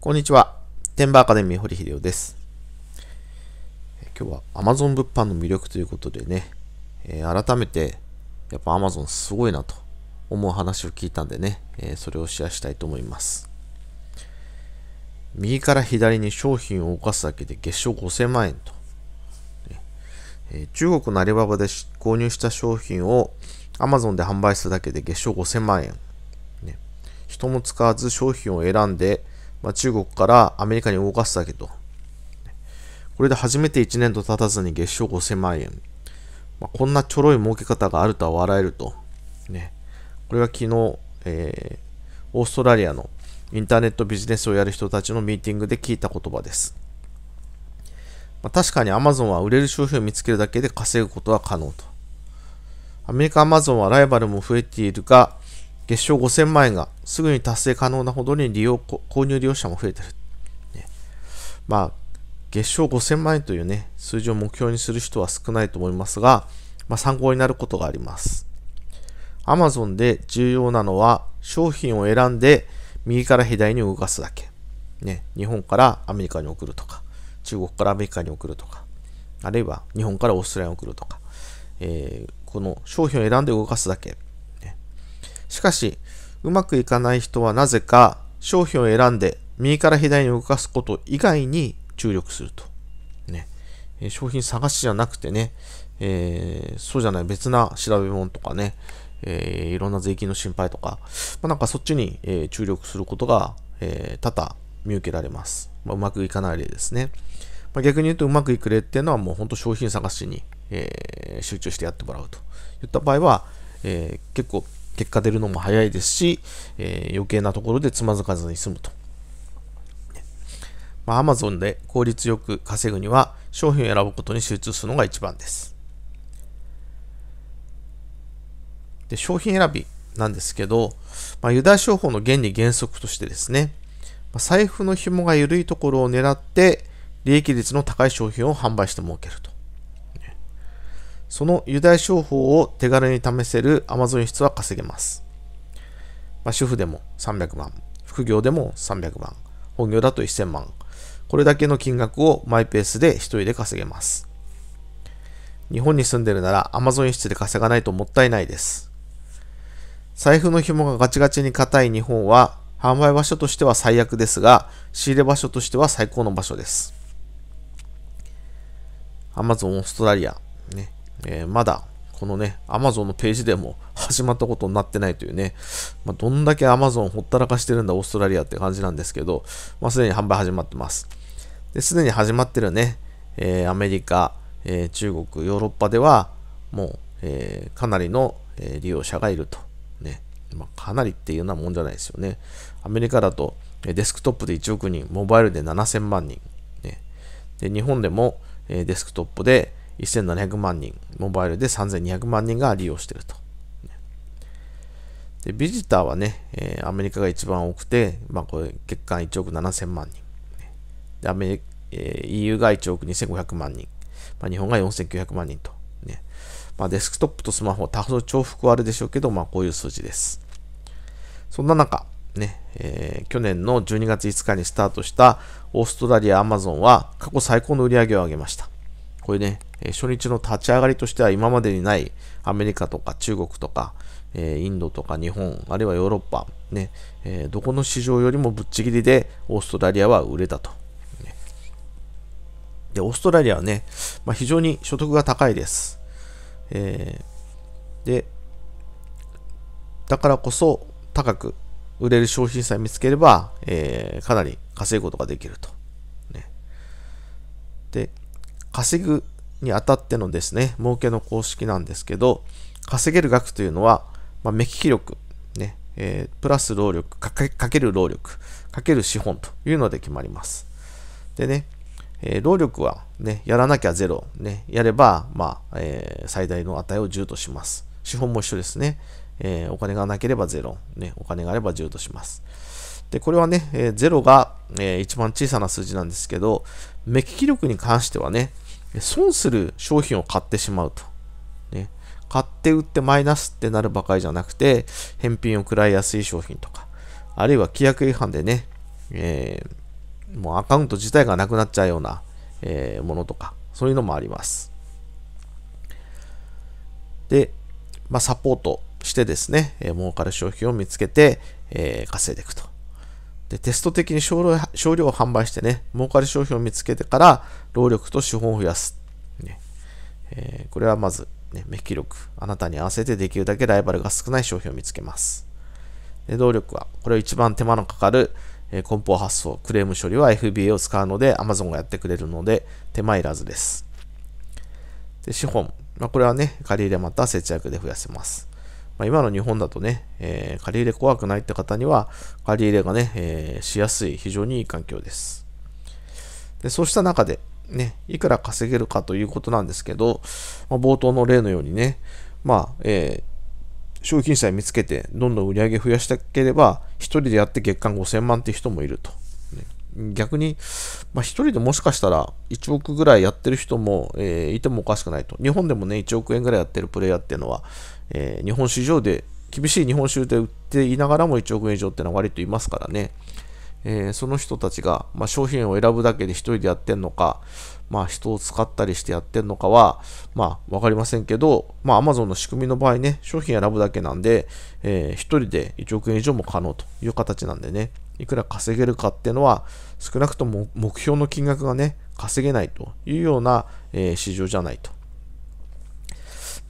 こんにちは。テンバーアカデミー堀秀夫です。今日は Amazon 物販の魅力ということでね、えー、改めてやっぱ Amazon すごいなと思う話を聞いたんでね、えー、それをシェアしたいと思います。右から左に商品を動かすだけで月賞5000万円と。えー、中国のアリババで購入した商品を Amazon で販売するだけで月賞5000万円。ね、人も使わず商品を選んでまあ、中国からアメリカに動かすだけと。これで初めて1年と経たずに月賞5000万円。まあ、こんなちょろい儲け方があるとは笑えると。ね。これは昨日、えー、オーストラリアのインターネットビジネスをやる人たちのミーティングで聞いた言葉です。まあ、確かに Amazon は売れる商品を見つけるだけで稼ぐことは可能と。アメリカ Amazon はライバルも増えているが、月賞5000万円がすぐに達成可能なほどに利用購入利用者も増えてる。ね、まあ、月賞5000万円というね、数字を目標にする人は少ないと思いますが、まあ、参考になることがあります。Amazon で重要なのは商品を選んで右から左に動かすだけ。ね、日本からアメリカに送るとか、中国からアメリカに送るとか、あるいは日本からオーストラリアに送るとか、えー、この商品を選んで動かすだけ。ね、しかし、うまくいかない人はなぜか商品を選んで右から左に動かすこと以外に注力すると。ね。商品探しじゃなくてね、えー、そうじゃない別な調べ物とかね、えー、いろんな税金の心配とか、まあ、なんかそっちに、えー、注力することが、えー、多々見受けられます。まあ、うまくいかない例ですね。まあ、逆に言うとうまくいく例っていうのはもう本当商品探しに、え集中してやってもらうといった場合は、え結構結果出るのも早いですし、えー、余計なところでつまずかずに済むと。まあ、Amazon で効率よく稼ぐには商品を選ぶことに集中するのが一番です。で商品選びなんですけど、まあ、ユダヤ商法の原理原則としてですね、ま財布の紐が緩いところを狙って利益率の高い商品を販売して儲けると。そのユダヤ商法を手軽に試せる Amazon 輸出は稼げます。まあ、主婦でも300万、副業でも300万、本業だと1000万。これだけの金額をマイペースで一人で稼げます。日本に住んでるなら Amazon 輸出で稼がないともったいないです。財布の紐がガチガチに硬い日本は販売場所としては最悪ですが、仕入れ場所としては最高の場所です。Amazon オーストラリア、ね、えー、まだこのね、Amazon のページでも始まったことになってないというね、まあ、どんだけ Amazon ほったらかしてるんだ、オーストラリアって感じなんですけど、まあ、すでに販売始まってます。で、すでに始まってるね、えー、アメリカ、えー、中国、ヨーロッパでは、もう、えー、かなりの、え利用者がいると。ね。まあ、かなりっていうようなもんじゃないですよね。アメリカだと、えデスクトップで1億人、モバイルで7000万人。ね、で日本でも、えデスクトップで、1700万人、モバイルで3200万人が利用していると。でビジターはね、えー、アメリカが一番多くて、まあ、これ月間1億7000万人。でアメリえー、EU が1億2500万人。まあ、日本が4900万人と。ねまあ、デスクトップとスマホ、多少重複はあるでしょうけど、まあ、こういう数字です。そんな中、ねえー、去年の12月5日にスタートしたオーストラリアアマゾンは過去最高の売り上げを上げました。これね、初日の立ち上がりとしては今までにないアメリカとか中国とか、えインドとか日本、あるいはヨーロッパ、ねえどこの市場よりもぶっちぎりでオーストラリアは売れたと。で、オーストラリアはね、まあ、非常に所得が高いです。えー、で、だからこそ高く売れる商品さえ見つければ、えー、かなり稼ぐことができると。ね、で、稼ぐにあたってのですね、儲けの公式なんですけど、稼げる額というのは、まあ、目利き力、ね、えー、プラス労力かけ、かける労力、かける資本というので決まります。でね、えー、労力はね、やらなきゃゼロ、ね、やれば、まあ、えー、最大の値を10とします。資本も一緒ですね。えお金がなければゼロ、ね、お金があれば10とします。で、これはね、えー、0が、えー、一番小さな数字なんですけど、目利き力に関してはね、損する商品を買ってしまうと。ね、買って売ってマイナスってなるばかりじゃなくて、返品を食らいやすい商品とか、あるいは規約違反でね、えー、もうアカウント自体がなくなっちゃうような、えー、ものとか、そういうのもあります。で、まあ、サポートしてですね、えー、儲かる商品を見つけて、えー、稼いでいくと。で、テスト的に少量少量を販売してね、儲かり商品を見つけてから、労力と資本を増やす。ねえー、これはまず、ね、目記力。あなたに合わせてできるだけライバルが少ない商品を見つけます。で、動力は、これは一番手間のかかる、えー、梱包発送、クレーム処理は FBA を使うので、Amazon がやってくれるので、手間いらずです。で、資本。まあ、これはね、借り入れまた節約で増やせます。まあ、今の日本だとね、えー、借り入れ怖くないって方には、借り入れがね、えー、しやすい、非常にいい環境です。でそうした中で、ね、いくら稼げるかということなんですけど、まあ、冒頭の例のようにね、まあ、えー、商品さえ見つけて、どんどん売り上げ増やしたければ、1人でやって月間5000万っていう人もいると。逆に、まあ、1人でもしかしたら1億ぐらいやってる人も、えー、いてもおかしくないと。日本でもね、1億円ぐらいやってるプレイヤーっていうのは、えー、日本市場で、厳しい日本州で売っていながらも1億円以上ってのは割といますからね。えー、その人たちが、まあ、商品を選ぶだけで1人でやってんのか、まあ、人を使ったりしてやってんのかは、まあ、わかりませんけど、まあ、Amazon の仕組みの場合ね、商品選ぶだけなんで、えー、1人で1億円以上も可能という形なんでね。いくら稼げるかっていうのは、少なくとも目標の金額がね、稼げないというような、えー、市場じゃないと。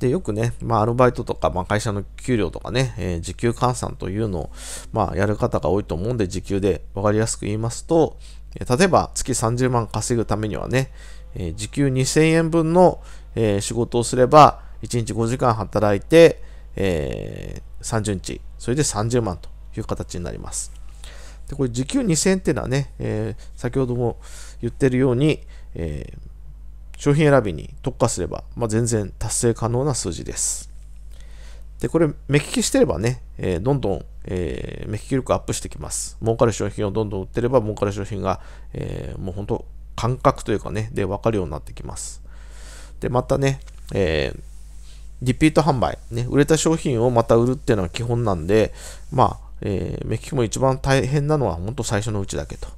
で、よくね、まあ、アルバイトとか、まあ、会社の給料とかね、えー、時給換算というのを、まあ、やる方が多いと思うんで、時給で分かりやすく言いますと、え例えば月30万稼ぐためにはね、えー、時給2000円分の、え仕事をすれば、1日5時間働いて、え30日、それで30万という形になります。でこれ時給2000円っていうのはね、えー、先ほども言ってるように、えー、商品選びに特化すれば、まあ、全然達成可能な数字です。で、これ、目利きしてればね、えー、どんどん、えー、目利き力アップしてきます。儲かる商品をどんどん売ってれば、儲かる商品が、えー、もう本当、感覚というかね、で分かるようになってきます。で、またね、えー、リピート販売、ね、売れた商品をまた売るっていうのは基本なんで、まあ、えー、メキシコも一番大変なのは本当最初のうちだけと。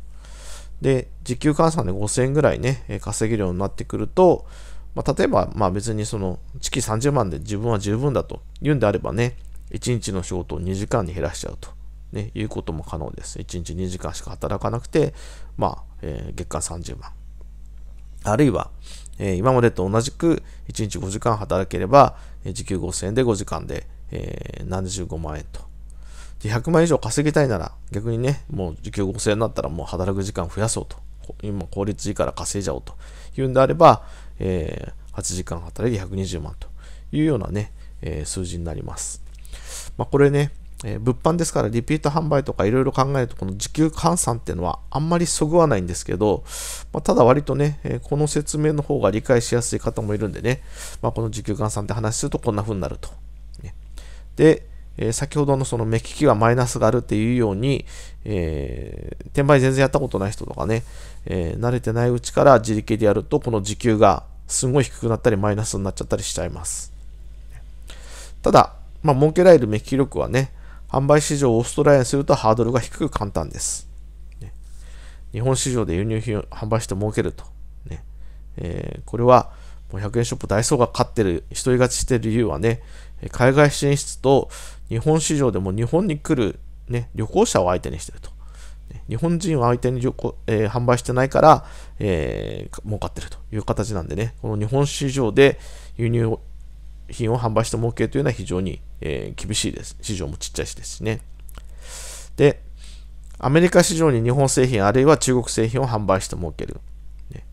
で、時給換算で5000円ぐらいね、稼げるようになってくると、まあ、例えば、まあ別にその月30万で自分は十分だと言うんであればね、1日の仕事を2時間に減らしちゃうと、ね、いうことも可能です。1日2時間しか働かなくて、まあ、えー、月間30万。あるいは、えー、今までと同じく1日5時間働ければ、え時給5000円で5時間で、えー、75万円とで、100万以上稼ぎたいなら、逆にね、もう時給5000円になったらもう働く時間増やそうと。今効率いいから稼いじゃおうというんであれば、えー、8時間働いて120万というようなね、えー、数字になります。まあ、これね、えー、物販ですからリピート販売とかいろいろ考えるとこの時給換算っていうのはあんまりそぐわないんですけど、まあ、ただ割とね、えー、この説明の方が理解しやすい方もいるんでね、まあ、この時給換算って話するとこんな風になると。で、えー、先ほどのその目利きがマイナスがあるっていうように、えー、転売全然やったことない人とかね、えー、慣れてないうちから自力でやると、この時給がすごい低くなったり、マイナスになっちゃったりしちゃいます。ただ、まあ、儲けられる目利き力はね、販売市場をオーストラリアにするとハードルが低く簡単です。日本市場で輸入品を販売して儲けると。ねえー、これはもう100円ショップダイソーが勝ってる、一人勝ちしてる理由はね、海外進出と日本市場でも日本に来る、ね、旅行者を相手にしてると。日本人を相手に旅行、えー、販売してないから、えー、儲かってるという形なんでね、この日本市場で輸入品を販売して儲けというのは非常に、えー、厳しいです。市場もちっちゃいしですしね。で、アメリカ市場に日本製品あるいは中国製品を販売して儲ける。ね、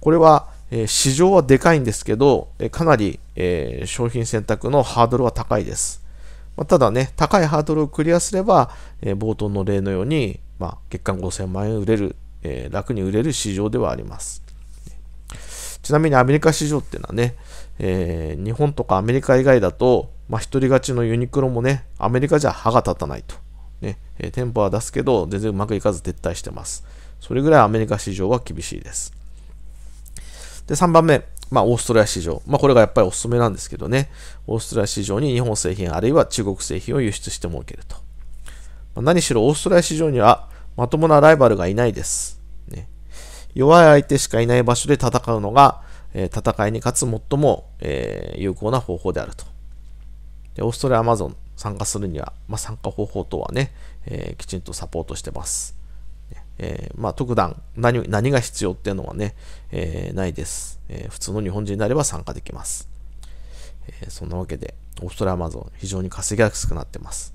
これは、え市場はでかいんですけど、えかなり、え商品選択のハードルは高いです。まあ、ただね、高いハードルをクリアすれば、え冒頭の例のように、まあ、月間5000万円売れる、え楽に売れる市場ではあります。ちなみにアメリカ市場っていうのはね、えー、日本とかアメリカ以外だと、まあ、一人勝ちのユニクロもね、アメリカじゃ歯が立たないと。ね、えー、店舗は出すけど、全然うまくいかず撤退してます。それぐらいアメリカ市場は厳しいです。で、3番目、まあ、オーストラリア市場。まあ、これがやっぱりおすすめなんですけどね。オーストラリア市場に日本製品あるいは中国製品を輸出して儲けると。まあ、何しろオーストラリア市場にはまともなライバルがいないです。ね、弱い相手しかいない場所で戦うのが、えー、戦いに勝つ最も、えー、有効な方法であると。で、オーストラリアアマゾン参加するには、まあ、参加方法とはね、えー、きちんとサポートしてます。えー、まあ、特段何、何が必要っていうのはね、えー、ないです、えー、普通の日本人であれば参加できます。えそんなわけで、オーストラリアマゾン、非常に稼ぎやすくなってます。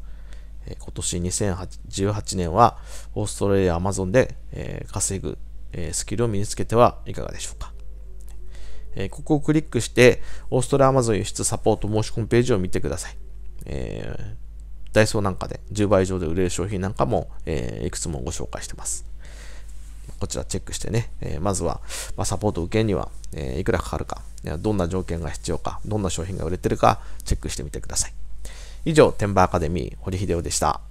え今年2018年は、オーストラリアアマゾンで、え稼ぐ、えスキルを身につけてはいかがでしょうか。えここをクリックして、オーストラリアアマゾン輸出サポート申し込みページを見てください。えダイソーなんかで10倍以上で売れる商品なんかも、えいくつもご紹介してます。こちらチェックしてね、えまずは、まサポート受けには、えいくらかかるか、どんな条件が必要か、どんな商品が売れてるか、チェックしてみてください。以上、テンバーアカデミー、堀秀夫でした。